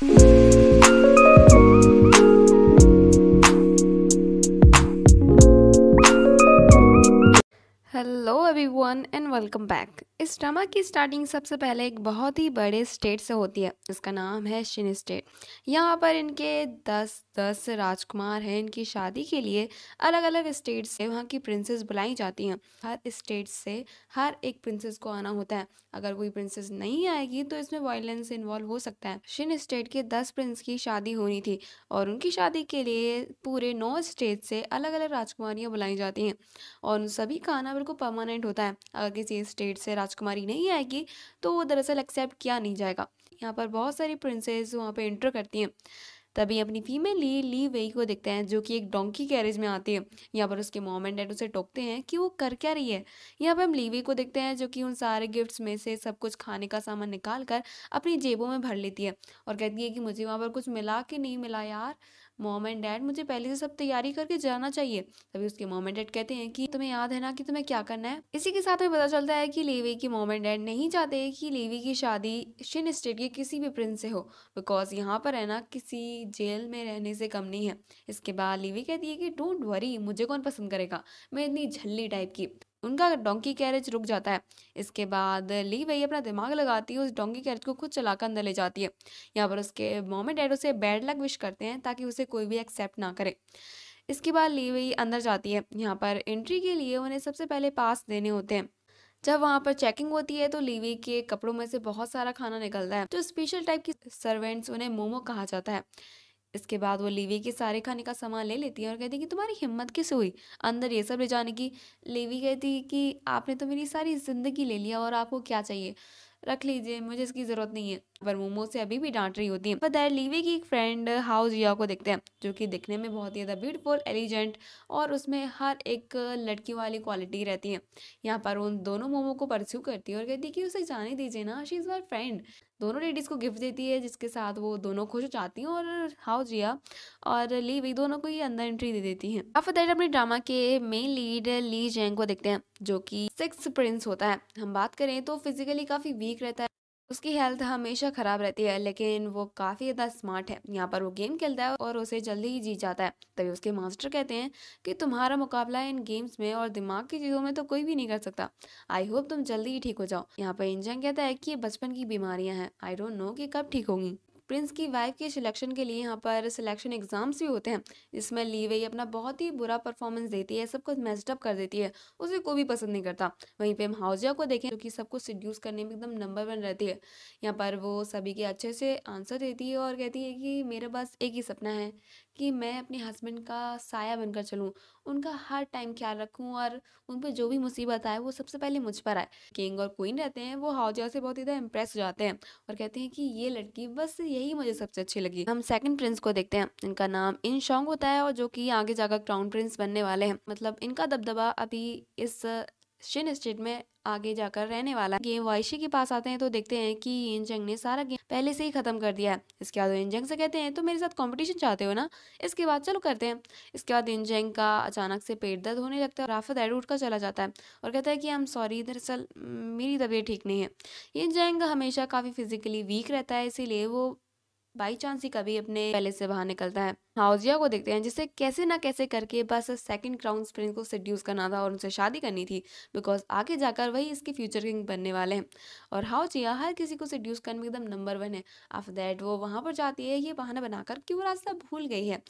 Thank you. One and welcome back इस drama की starting सबसे पहले एक बहुत ही बड़े स्टेट से होती है इसका नाम है शिन स्टेट यहाँ पर इनके दस दस राजकुमार हैं इनकी शादी के लिए अलग अलग स्टेट से वहाँ की प्रिंसेस बुलाई जाती हैं हर स्टेट से हर एक प्रिंसेस को आना होता है अगर कोई प्रिंसेस नहीं आएगी तो इसमें वायलेंस इन्वॉल्व हो सकता है शिन स्टेट के दस प्रिंस की शादी होनी थी और उनकी शादी के लिए पूरे नौ स्टेट से अलग अलग राजकुमारियाँ बुलाई जाती हैं और उन सभी का आना बिल्कुल परमानेंट होता है अगर किसी स्टेट से राजकुमारी नहीं आएगी तो वो दरअसल एक्सेप्ट किया नहीं जाएगा यहाँ पर बहुत सारी प्रिंसेस वहाँ पर इंटर करती हैं तभी अपनी फीमेल ली ली वेई को देखते हैं जो कि एक डोंकी कैरेज में आती है यहाँ पर उसके मॉम एंड डैड उसे टोकते हैं कि वो कर क्या रही है यहाँ पर हम लीवी को देखते हैं जो कि उन सारे गिफ्ट्स में से सब कुछ खाने का सामान निकाल कर अपनी जेबों में भर लेती है और कहती है कि मुझे वहाँ पर कुछ मिला कि नहीं मिला यार मोम एंड डैड मुझे पहले से सब तैयारी करके जाना चाहिए तभी उसके मोम एंड डैड कहते हैं कि तुम्हें याद है ना कि तुम्हें क्या करना है इसी के साथ हमें पता चलता है कि लेवी की मोम एंड डैड नहीं चाहते कि लेवी की शादी शिन स्टेट के किसी भी प्रिंस से हो बिकॉज यहाँ पर है ना किसी जेल में रहने से कम नहीं है इसके बाद लेवी कहती है कि डोंट वरी मुझे कौन पसंद करेगा मैं इतनी झल्ली टाइप की उनका डोंकी कैरेज रुक जाता है इसके बाद ली वही अपना दिमाग लगाती है उस डोंकी कैरेज को खुद चलाकर अंदर ले जाती है यहाँ पर उसके मोमे डैड उसे बैड लक विश करते हैं ताकि उसे कोई भी एक्सेप्ट ना करे इसके बाद ली वही अंदर जाती है यहाँ पर एंट्री के लिए उन्हें सबसे पहले पास देने होते हैं जब वहाँ पर चेकिंग होती है तो लीवी के कपड़ों में से बहुत सारा खाना निकलता है जो स्पेशल टाइप की सर्वेंट्स उन्हें मोमो कहा जाता है इसके बाद वो लेवी के सारे खाने का सामान ले लेती है और कहती है कि तुम्हारी हिम्मत कैसे हुई अंदर ये सब ले जाने की लेवी कहती कि आपने तो मेरी सारी ज़िंदगी ले लिया और आपको क्या चाहिए रख लीजिए मुझे इसकी ज़रूरत नहीं है पर मोमो से अभी भी डांट रही होती है पर दैर लीवी की एक फ्रेंड हाउस जिया को देखते हैं जो कि दिखने में बहुत ही ज़्यादा ब्यूटीफुल एलिजेंट और उसमें हर एक लड़की वाली क्वालिटी रहती है यहाँ पर उन दोनों मोमो को परस्यू करती है और कहती है कि उसे जाने दीजिए ना शी इज़ माई फ्रेंड दोनों लेडीज़ को गिफ्ट देती है जिसके साथ वो दोनों खुश हो जाती हैं और हाउ जिया और ली वी दोनों को ही अंदर एंट्री दे देती हैं अब फिर अपने ड्रामा के मेन लीड ली जेंग को देखते हैं जो कि सिक्स प्रिंस होता है हम बात करें तो फिजिकली काफ़ी वीक रहता है उसकी हेल्थ हमेशा ख़राब रहती है लेकिन वो काफ़ी ज़्यादा स्मार्ट है यहाँ पर वो गेम खेलता है और उसे जल्दी ही जीत जाता है तभी उसके मास्टर कहते हैं कि तुम्हारा मुकाबला इन गेम्स में और दिमाग की चीज़ों में तो कोई भी नहीं कर सकता आई होप तुम जल्दी ही ठीक हो जाओ यहाँ पर इंजन कहता है कि ये बचपन की बीमारियाँ हैं आई डोंट नो कि कब ठीक होंगी प्रिंस की वाइफ के सिलेक्शन के लिए यहाँ पर सिलेक्शन एग्ज़ाम्स भी होते हैं जिसमें लीवे अपना बहुत ही बुरा परफॉर्मेंस देती है सब कुछ मेस्टअप कर देती है उसे कोई भी पसंद नहीं करता वहीं पर हम हाउजिया को देखें जो कि सबको सिड्यूस करने में एकदम नंबर वन रहती है यहाँ पर वो सभी के अच्छे से आंसर देती है और कहती है कि मेरे पास एक ही सपना है कि मैं अपने हस्बैंड का साया बनकर चलूँ उनका हर टाइम ख्याल रखूँ और उन पर जो भी मुसीबत आए वो सबसे पहले मुझ पर आए किंग और क्वीन रहते हैं वो हाउजा से बहुत ज़्यादा इम्प्रेस हो जाते हैं और कहते हैं कि ये लड़की बस यही मुझे सबसे अच्छी लगी हम सेकंड प्रिंस को देखते हैं इनका नाम इन शोंग होता है और जो कि आगे जाकर क्राउन प्रिंस बनने वाले हैं मतलब इनका दबदबा अभी इस शिन स्टेट में आगे जाकर रहने वाला गेम वाइशी के पास आते हैं तो देखते हैं कि इंजंग ने सारा गेम पहले से ही खत्म कर दिया है इसके बाद इंजंग से कहते हैं तो मेरे साथ कंपटीशन चाहते हो ना इसके बाद चलो करते हैं इसके बाद इंजंग का अचानक से पेट दर्द होने लगता है राफत एड का चला जाता है और कहता है कि आई एम सॉरी दरअसल मेरी तबीयत ठीक नहीं है इंजंग हमेशा काफ़ी फिजिकली वीक रहता है इसीलिए वो बाई चांस ही कभी अपने पहले से बाहर निकलता है हाउजिया को देखते हैं जिसे कैसे ना कैसे करके बस सेकंड क्राउन प्रिंस को सड्यूस करना था और उनसे शादी करनी थी बिकॉज आगे जाकर वही इसके फ्यूचर किंग बनने वाले हैं और हाउजिया हाँ, हर किसी को सड्यूस करने में एकदम नंबर वन है आफ्टर दैट वो वहाँ पर जाती है ये बहाना बनाकर कि वो रास्ता भूल गई है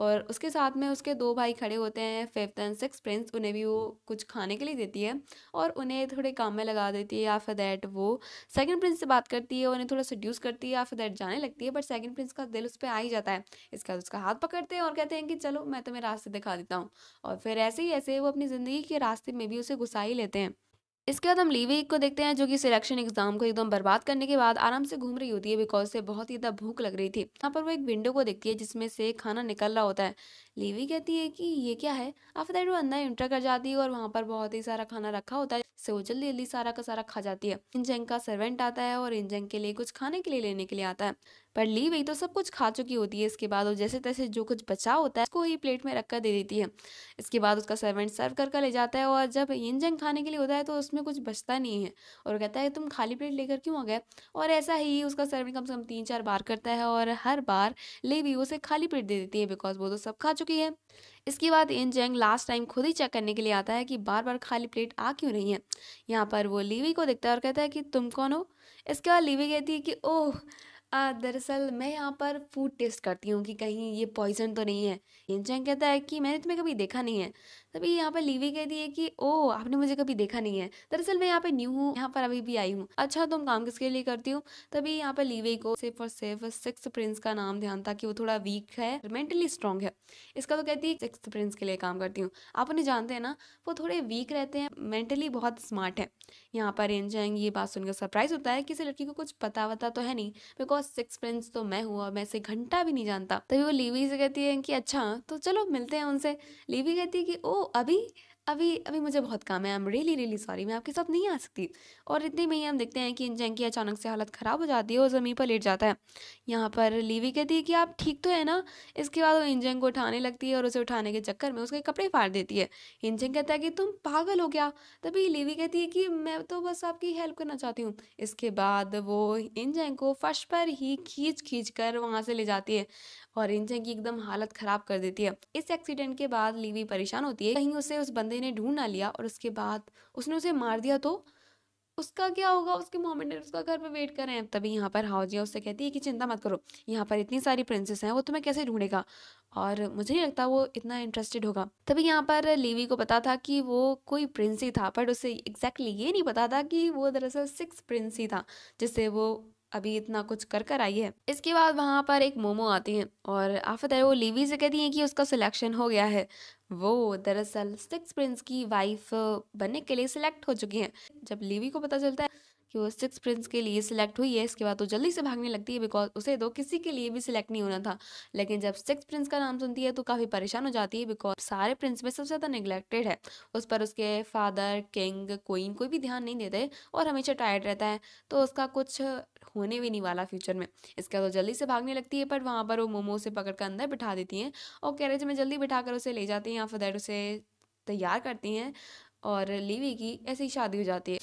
और उसके साथ में उसके दो भाई खड़े होते हैं फिफ्थ एंड सिक्स प्रिंस उन्हें भी वो कुछ खाने के लिए देती है और उन्हें थोड़े काम में लगा देती है आफ्टर दैट वो सेकंड प्रिंस से बात करती है उन्हें थोड़ा सड्यूस करती है आफ्टर दैट जाने लगती है बट सेकंड प्रिंस का दिल उस पर आ ही जाता है इसका उसका हाथ पकड़ते हैं और कहते हैं कि चलो मैं तुम्हें रास्ते दिखा देता हूँ और फिर ऐसे ही ऐसे वो अपनी ज़िंदगी के रास्ते में भी उसे घुसा ही लेते हैं इसके बाद हम लीवी को देखते हैं जो कि सिलेक्शन एग्जाम को एकदम बर्बाद करने के बाद आराम से घूम रही होती है बिकॉज से बहुत ही ज़्यादा भूख लग रही थी यहाँ पर वो एक विंडो को देखती है जिसमें से खाना निकल रहा होता है लेवी कहती है कि ये क्या है आप वो अंदर इंटर कर जाती है और वहाँ पर बहुत ही सारा खाना रखा होता है वो जल्दी जल्दी सारा का सारा खा जाती है इंजेंग का सर्वेंट आता है और इंजेंग के लिए कुछ खाने के लिए लेने के लिए आता है पर ली वही तो सब कुछ खा चुकी होती है इसके बाद वो जैसे तैसे जो कुछ बचा होता है उसको ही प्लेट में रखकर दे देती है इसके बाद उसका सर्वेंट सर्व कर ले जाता है और जब इंजेंग खाने के लिए होता है तो उसमें कुछ बचता नहीं है और कहता है तुम खाली प्लेट लेकर क्यों आ गए और ऐसा ही उसका सर्वेंट कम से कम तीन चार बार करता है और हर बार ले उसे खाली प्लेट दे देती है बिकॉज वो तो सब खा चुकी चुकी है इसके बाद इन जेंग लास्ट टाइम खुद ही चेक करने के लिए आता है कि बार बार खाली प्लेट आ क्यों रही है यहाँ पर वो लीवी को देखता है और कहता है कि तुम कौन हो इसके बाद लीवी कहती है कि ओह दरअसल मैं यहाँ पर फूड टेस्ट करती हूँ कि कहीं ये पॉइजन तो नहीं है चैंग कहता है कि मैंने तुम्हें कभी देखा नहीं है तभी यहाँ पर लीवी कहती है कि ओ आपने मुझे कभी देखा नहीं है दरअसल मैं यहाँ पे न्यू हूँ यहाँ पर अभी भी आई हूँ अच्छा तुम तो काम किसके लिए करती हो तभी यहाँ पर लीवी को सिर्फ और सिर्फ सिक्स प्रिंस का नाम ध्यान था कि वो थोड़ा वीक है मेंटली स्ट्रांग है इसका तो कहती है सिक्स प्रिंस के लिए काम करती हूँ आप उन्हें जानते हैं ना वो थोड़े वीक रहते हैं मेंटली बहुत स्मार्ट है यहाँ पर चैंग ये बात सुनकर सरप्राइज होता है कि इस लड़की को कुछ पता वता तो है नहीं बिकॉज फर्स्ट सिक्स फ्रेंड्स तो मैं हुआ मैं इसे घंटा भी नहीं जानता तभी वो लीवी से कहती है कि अच्छा तो चलो मिलते हैं उनसे लीवी कहती है कि ओ अभी अभी अभी मुझे बहुत काम है I am really really sorry मैं आपके साथ नहीं आ सकती और इतने में ही हम देखते हैं कि इंजन की अचानक से हालत ख़राब हो जाती है और ज़मीन पर लेट जाता है यहाँ पर लीवी कहती है कि आप ठीक तो है ना इसके बाद वो इंजन को उठाने लगती है और उसे उठाने के चक्कर में उसके कपड़े फाड़ देती है इंजन कहता है कि तुम पागल हो गया तभी लीवी कहती है कि मैं तो बस आपकी हेल्प करना चाहती हूँ इसके बाद वो इंजन को फर्श पर ही खींच खींच कर वहाँ से ले जाती है और इंजन की एकदम हालत ख़राब कर देती है इस एक्सीडेंट के बाद लीवी परेशान होती है कहीं उसे उस बंदे ने ढूंढ ना लिया और उसके बाद उसने उसे मार दिया तो उसका क्या होगा उसके मोमेंट उसका घर पे वेट कर रहे हैं तभी यहाँ पर हाउजिया उससे कहती है कि चिंता मत करो यहाँ पर इतनी सारी प्रिंसेस हैं वो तुम्हें कैसे ढूंढेगा और मुझे नहीं लगता वो इतना इंटरेस्टेड होगा तभी यहाँ पर लीवी को पता था कि वो कोई प्रिंस ही था बट उसे एग्जैक्टली ये नहीं पता था कि वो दरअसल सिक्स प्रिंस ही था जिससे वो अभी इतना कुछ कर कर आई है इसके बाद वहाँ पर एक मोमो आती है और आफत है वो लीवी से कहती है कि उसका सिलेक्शन हो गया है वो दरअसल सिक्स प्रिंस की वाइफ बनने के लिए सिलेक्ट हो चुकी है जब लीवी को पता चलता है कि वो सिक्स प्रिंस के लिए सिलेक्ट हुई है इसके बाद तो जल्दी से भागने लगती है बिकॉज उसे तो किसी के लिए भी सिलेक्ट नहीं होना था लेकिन जब सिक्स प्रिंस का नाम सुनती है तो काफ़ी परेशान हो जाती है बिकॉज सारे प्रिंस में सबसे ज़्यादा निगलेक्टेड है उस पर उसके फादर किंग क्वीन कोई भी ध्यान नहीं देते और हमेशा टायर्ड रहता है तो उसका कुछ होने भी नहीं वाला फ्यूचर में इसके बाद वो जल्दी से भागने लगती है पर वहाँ पर वो मोमो से पकड़ कर अंदर बिठा देती हैं और कैरेज में जल्दी बिठा कर उसे ले जाती हैं या फिर उसे तैयार करती हैं और लीवी की ऐसी शादी हो जाती है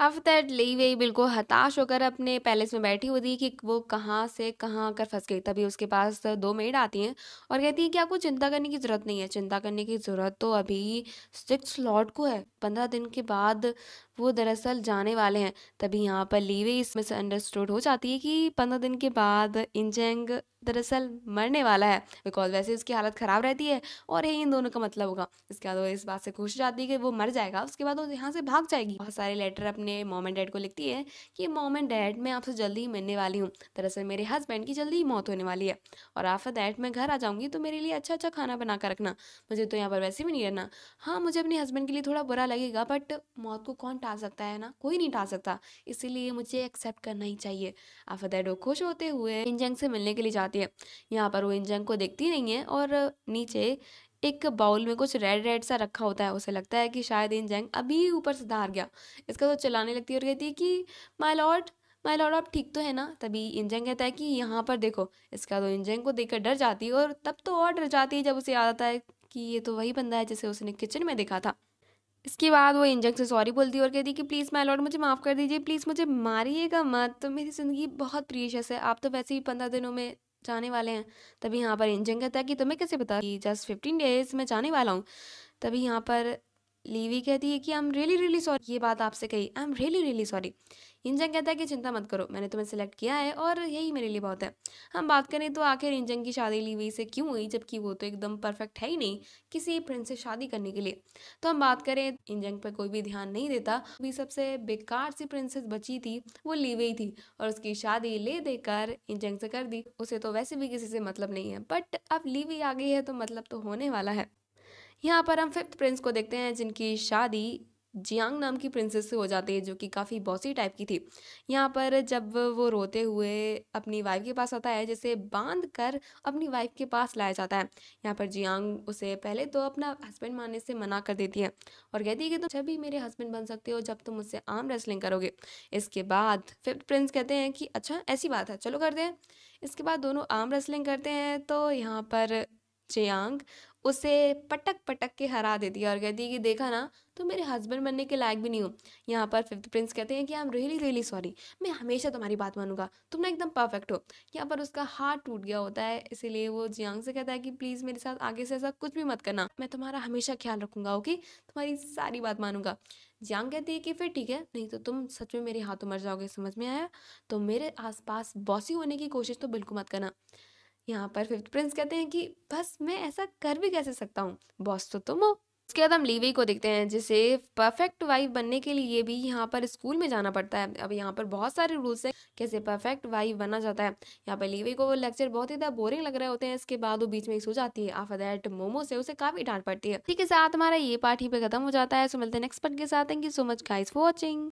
आफ्टर दैट ली वही बिल्कुल हताश होकर अपने पैलेस में बैठी हुई थी कि वो कहाँ से कहाँ आकर फंस गई तभी उसके पास दो मेड आती हैं और कहती हैं कि आपको चिंता करने की ज़रूरत नहीं है चिंता करने की ज़रूरत तो अभी सिक्स लॉट को है पंद्रह दिन के बाद वो दरअसल जाने वाले हैं तभी यहाँ पर लीवे इसमें से अंडरस्टूड हो जाती है कि पंद्रह दिन के बाद इंजेंग दरअसल मरने वाला है बिकॉज वैसे उसकी हालत ख़राब रहती है और यही इन दोनों का मतलब होगा इसके बाद वो इस बात से खुश हो जाती है कि वो मर जाएगा उसके बाद वो यहाँ से भाग जाएगी बहुत सारे लेटर अपने मोम एंड डैड को लिखती है कि मोम एंड डैड मैं आपसे जल्दी ही मिलने वाली हूँ दरअसल मेरे हस्बैंड की जल्दी ही मौत होने वाली है और आफ्टर दैट मैं घर आ जाऊँगी तो मेरे लिए अच्छा अच्छा खाना बना कर रखना मुझे तो यहाँ पर वैसे भी नहीं रहना हाँ मुझे अपने हस्बैंड के लिए थोड़ा बुरा लगेगा बट मौत को कौन टाल सकता है ना कोई नहीं टाल सकता इसीलिए मुझे एक्सेप्ट करना ही चाहिए आफादैडो खुश होते हुए इंजंग से मिलने के लिए जाती है यहाँ पर वो इंजंग को देखती नहीं है और नीचे एक बाउल में कुछ रेड रेड सा रखा होता है उसे लगता है कि शायद इंजंग अभी ऊपर से धार गया इसका तो चलाने लगती है और कहती है कि माई लॉर्ड माई लॉर्ड आप ठीक तो है ना तभी इंजन कहता है कि यहाँ पर देखो इसका तो इंजन को देखकर डर जाती है और तब तो और डर जाती है जब उसे याद आता है कि ये तो वही बंदा है जिसे उसने किचन में देखा था इसके बाद वो इंजक से सॉरी बोलती है और कहती है कि प्लीज़ माई लॉर्ड मुझे माफ़ कर दीजिए प्लीज़ मुझे मारिएगा मत तो मेरी ज़िंदगी बहुत प्रीशियस है आप तो वैसे ही पंद्रह दिनों में जाने वाले हैं तभी यहाँ पर इंजन कहता है कि तुम्हें कैसे पता कि जस्ट फिफ्टीन डेज में जाने वाला हूँ तभी यहाँ पर लीवी कहती है कि I am really really sorry ये बात आपसे कही I am really really sorry इंजन कहता है कि चिंता मत करो मैंने तुम्हें सेलेक्ट किया है और यही मेरे लिए बहुत है हम बात करें तो आखिर इंजन की शादी लीवी से क्यों हुई जबकि वो तो एकदम परफेक्ट है ही नहीं किसी प्रिंस से शादी करने के लिए तो हम बात करें इंजन पर कोई भी ध्यान नहीं देता भी सबसे बेकार सी प्रिंसेस बची थी वो लीवी थी और उसकी शादी ले देकर इंजन से कर दी उसे तो वैसे भी किसी से मतलब नहीं है बट अब लीवी आ गई है तो मतलब तो होने वाला है यहाँ पर हम फिफ्थ प्रिंस को देखते हैं जिनकी शादी जियांग नाम की प्रिंसेस से हो जाती है जो कि काफ़ी बॉसी टाइप की थी यहाँ पर जब वो रोते हुए अपनी वाइफ के पास आता है जिसे बांध कर अपनी वाइफ के पास लाया जाता है यहाँ पर जियांग उसे पहले तो अपना हस्बैंड मानने से मना कर देती है और कहती है कि तुम तो जब भी मेरे हस्बैंड बन सकते हो जब तुम उससे आम रेसलिंग करोगे इसके बाद फिफ्थ प्रिंस कहते हैं कि अच्छा ऐसी बात है चलो करते हैं इसके बाद दोनों आम रेसलिंग करते हैं तो यहाँ पर जियांग उसे पटक पटक के हरा देती है और कहती है कि देखा ना तो मेरे हस्बैंड बनने के लायक भी नहीं हो यहाँ पर फिफ्थ प्रिंस कहते हैं कि I am really really sorry मैं हमेशा तुम्हारी बात मानूंगा तुम ना एकदम परफेक्ट हो यहाँ पर उसका हाथ टूट गया होता है इसीलिए वो जियांग से कहता है कि प्लीज़ मेरे साथ आगे से ऐसा कुछ भी मत करना मैं तुम्हारा हमेशा ख्याल रखूंगा ओके तुम्हारी सारी बात मानूंगा जियांग कहती है कि फिर ठीक है नहीं तो तुम सच में मेरे हाथों मर जाओगे समझ में आया तो मेरे आसपास बॉसी होने की कोशिश तो बिल्कुल मत करना यहाँ पर फिफ्थ प्रिंस कहते हैं कि बस मैं ऐसा कर भी कैसे सकता हूँ बॉस तो तुम हो उसके बाद हम लीवी को देखते हैं जिसे परफेक्ट वाइफ बनने के लिए भी यहाँ पर स्कूल में जाना पड़ता है अब यहाँ पर बहुत सारे रूल्स हैं कैसे परफेक्ट वाइफ बना जाता है यहाँ पर लीवी को वो लेक्चर बहुत ही ज़्यादा बोरिंग लग रहे होते हैं इसके बाद वो बीच में सो जाती है आफ दैट मोमो से उसे काफ़ी डांट पड़ती है ठीक है साथ हमारा ये पार्टी पे खत्म हो जाता है सो मिलते हैं नेक्स्ट पार्ट के साथ thank you so much guys for watching